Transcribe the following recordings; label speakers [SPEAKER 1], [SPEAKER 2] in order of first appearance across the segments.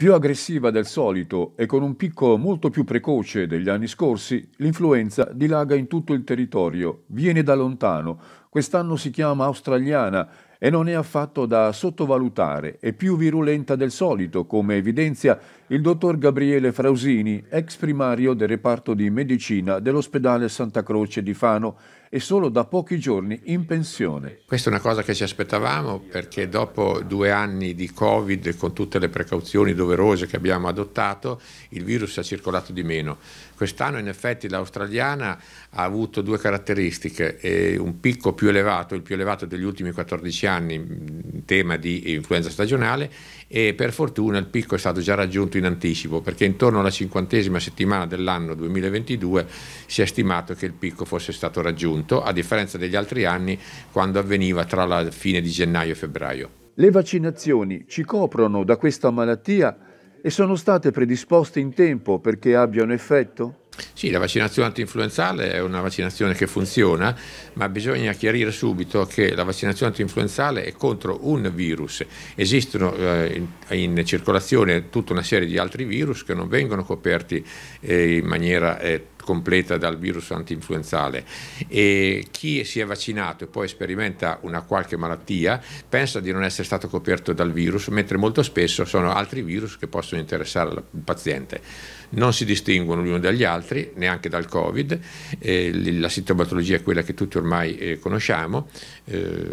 [SPEAKER 1] Più aggressiva del solito e con un picco molto più precoce degli anni scorsi, l'influenza dilaga in tutto il territorio, viene da lontano, quest'anno si chiama australiana e non è affatto da sottovalutare, è più virulenta del solito, come evidenzia il dottor Gabriele Frausini, ex primario del reparto di medicina dell'ospedale Santa Croce di Fano, e solo da pochi giorni in
[SPEAKER 2] pensione. Questa è una cosa che ci aspettavamo perché dopo due anni di Covid con tutte le precauzioni doverose che abbiamo adottato il virus ha circolato di meno. Quest'anno in effetti l'australiana ha avuto due caratteristiche, un picco più elevato, il più elevato degli ultimi 14 anni tema di influenza stagionale e per fortuna il picco è stato già raggiunto in anticipo perché intorno alla cinquantesima settimana dell'anno 2022 si è stimato che il picco fosse stato raggiunto a differenza degli altri anni quando avveniva tra la fine di gennaio e febbraio.
[SPEAKER 1] Le vaccinazioni ci coprono da questa malattia e sono state predisposte in tempo perché abbiano effetto?
[SPEAKER 2] Sì, la vaccinazione antinfluenzale è una vaccinazione che funziona, ma bisogna chiarire subito che la vaccinazione antinfluenzale è contro un virus. Esistono eh, in, in, circolazione tutta una serie di altri virus che non vengono coperti eh, in maniera eh, completa dal virus antinfluenzale e chi si è vaccinato e poi sperimenta una qualche malattia pensa di non essere stato coperto dal virus, mentre molto spesso sono altri virus che possono interessare il paziente. Non si distinguono l'uno dagli altri, neanche dal Covid, eh, la sintomatologia è quella che tutti ormai eh, conosciamo, eh,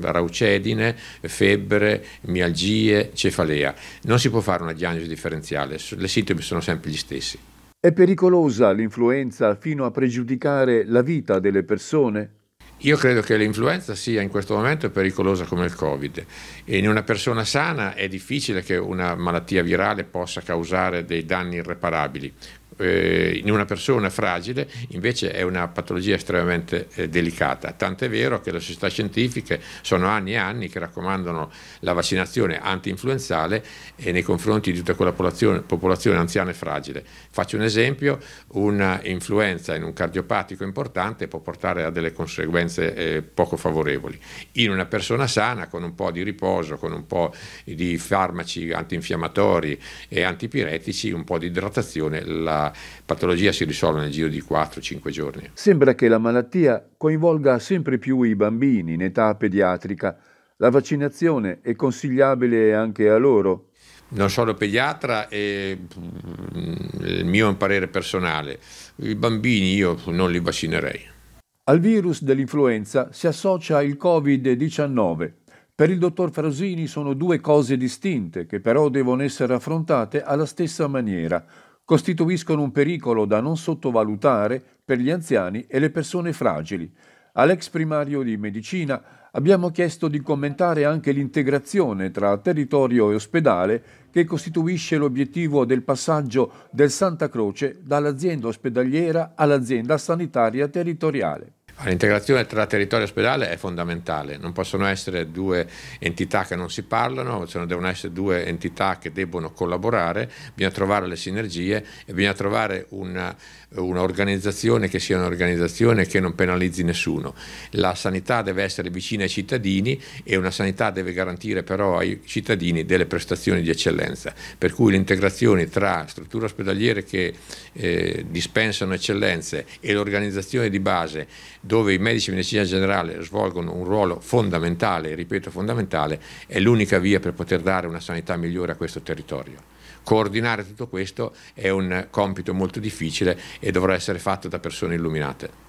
[SPEAKER 2] raucedine, febbre, mialgie, cefalea. Non si può fare una diagnosi differenziale, le sintomi sono sempre gli stessi. È pericolosa
[SPEAKER 1] l'influenza fino a pregiudicare la vita delle persone?
[SPEAKER 2] Io credo che l'influenza sia in questo momento pericolosa come il Covid. in una persona sana è difficile che una malattia virale possa causare dei danni irreparabili, eh, in una persona fragile invece è una patologia estremamente eh, delicata, tant'è vero che le società scientifiche sono anni e anni che raccomandano la vaccinazione anti-influenzale eh, nei confronti di tutta quella popolazione, popolazione anziana e fragile. Faccio un esempio, un'influenza in un cardiopatico importante può portare a delle conseguenze eh, poco favorevoli. In una persona sana, con un po' di riposo, con un po' di farmaci antinfiammatori e antipiretici, un po' di idratazione, la questa patologia si risolve nel giro di 4-5 giorni.
[SPEAKER 1] Sembra che la malattia coinvolga sempre più i bambini in età pediatrica. La vaccinazione è consigliabile anche a loro?
[SPEAKER 2] non sono pediatra e mm, il mio è un parere personale, i bambini io non li vaccinerei.
[SPEAKER 1] Al virus dell'influenza si associa il Covid-19. Per il dottor Frasini sono due cose distinte che però devono essere affrontate alla stessa maniera costituiscono un pericolo da non sottovalutare per gli anziani e le persone fragili. All'ex primario di medicina abbiamo chiesto di commentare anche l'integrazione tra territorio e ospedale che costituisce l'obiettivo del passaggio del Santa Croce dall'azienda ospedaliera all'azienda sanitaria territoriale.
[SPEAKER 2] L'integrazione tra territorio e ospedale è fondamentale, non possono essere due entità che non si parlano, cioè devono essere due entità che debbono collaborare, bisogna trovare le sinergie e bisogna trovare un'organizzazione un che sia un'organizzazione che non penalizzi nessuno. La sanità deve essere vicina ai cittadini e una sanità deve garantire però ai cittadini delle prestazioni di eccellenza, per cui l'integrazione tra strutture ospedaliere che eh, dispensano eccellenze e l'organizzazione di base dove i medici di medicina generale svolgono un ruolo fondamentale, ripeto fondamentale, è l'unica via per poter dare una sanità migliore a questo territorio. Coordinare tutto questo è un compito molto difficile e dovrà essere fatto da persone illuminate.